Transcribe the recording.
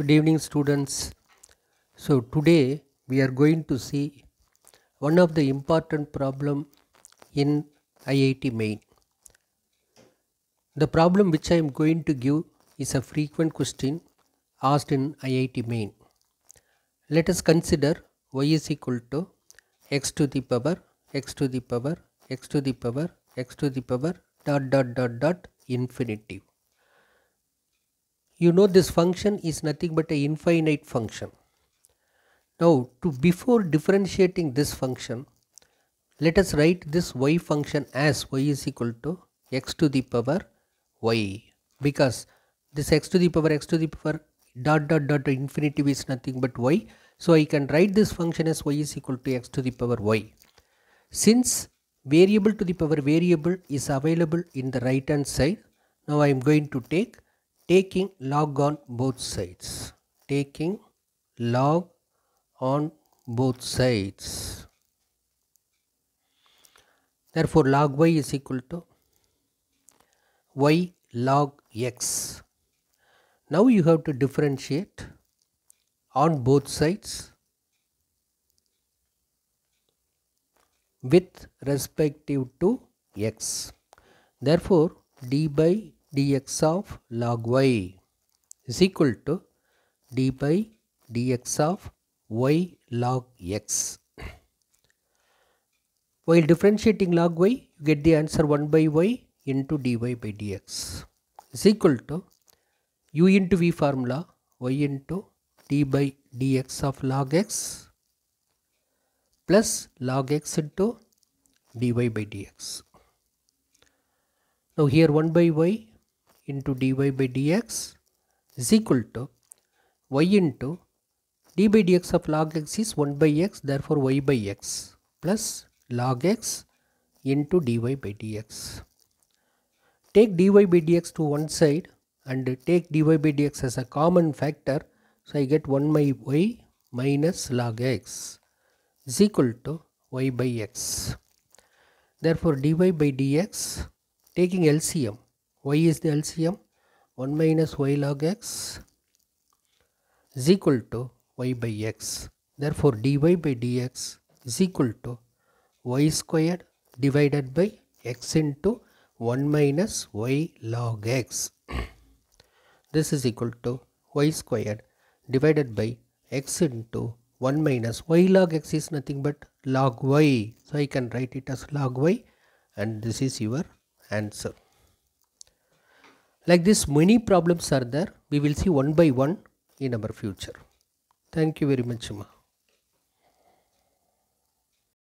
Good evening students. So today we are going to see one of the important problem in IIT main. The problem which I am going to give is a frequent question asked in IIT main. Let us consider y is equal to x to the power x to the power x to the power x to the power dot dot dot dot infinity you know this function is nothing but an infinite function. Now to before differentiating this function, let us write this y function as y is equal to x to the power y because this x to the power x to the power dot dot dot infinity is nothing but y. So I can write this function as y is equal to x to the power y. Since variable to the power variable is available in the right hand side, now I am going to take taking log on both sides taking log on both sides therefore log y is equal to y log x now you have to differentiate on both sides with respective to x therefore d by dx of log y is equal to d by dx of y log x. While differentiating log y, you get the answer 1 by y into dy by dx is equal to u into v formula y into d by dx of log x plus log x into dy by dx. Now here 1 by y into dy by dx is equal to y into d by dx of log x is 1 by x therefore y by x plus log x into dy by dx. Take dy by dx to one side and take dy by dx as a common factor so I get 1 by y minus log x is equal to y by x. Therefore dy by dx taking LCM y is the LCM 1 minus y log x is equal to y by x. Therefore dy by dx is equal to y squared divided by x into 1 minus y log x. this is equal to y squared divided by x into 1 minus y log x is nothing but log y. So I can write it as log y and this is your answer. Like this many problems are there. We will see one by one in our future. Thank you very much, Ma.